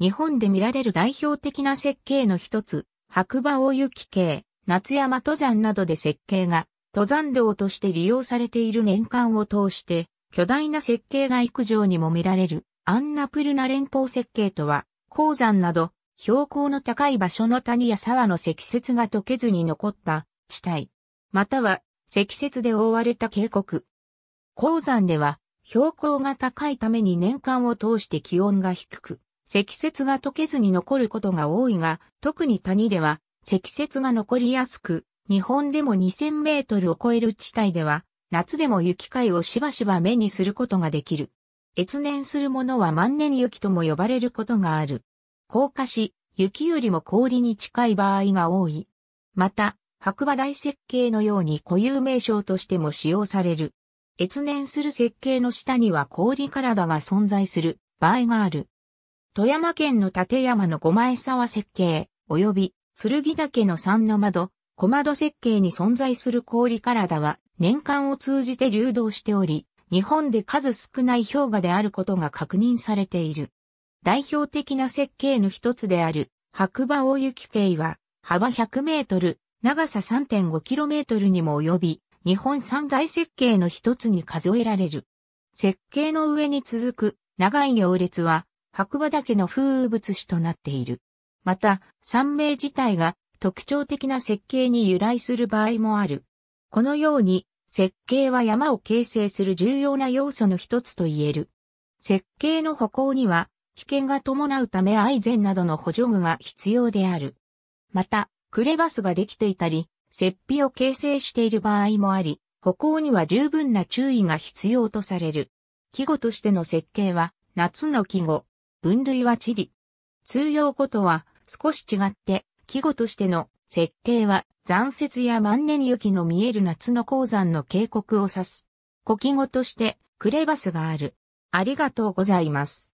日本で見られる代表的な設計の一つ、白馬大雪系、夏山登山などで設計が、登山道として利用されている年間を通して、巨大な設計が幾条にも見られる、アンナプルナ連邦設計とは、鉱山など、標高の高い場所の谷や沢の積雪が溶けずに残った地帯、または積雪で覆われた渓谷。鉱山では、標高が高いために年間を通して気温が低く、積雪が溶けずに残ることが多いが、特に谷では積雪が残りやすく、日本でも2000メートルを超える地帯では、夏でも雪解をしばしば目にすることができる。越年するものは万年雪とも呼ばれることがある。高架し、雪よりも氷に近い場合が多い。また、白馬大雪景のように固有名称としても使用される。越年する設計の下には氷体が存在する場合がある。富山県の立山の五枚沢設計、及び、剣岳の三の窓、小窓設計に存在する氷体は、年間を通じて流動しており、日本で数少ない氷河であることが確認されている。代表的な設計の一つである、白馬大雪系は、幅100メートル、長さ3.5キロメートルにも及び、日本三大設計の一つに数えられる。設計の上に続く長い行列は、白馬岳の風物詩となっている。また、山名自体が特徴的な設計に由来する場合もある。このように、設計は山を形成する重要な要素の一つと言える。設計の歩行には、危険が伴うため愛禅などの補助具が必要である。また、クレバスができていたり、雪庇を形成している場合もあり、歩行には十分な注意が必要とされる。季語としての設計は、夏の季語、分類は地理。通用語とは少し違って、季語としての設計は残雪や万年雪の見える夏の鉱山の渓谷を指す。古季語としてクレバスがある。ありがとうございます。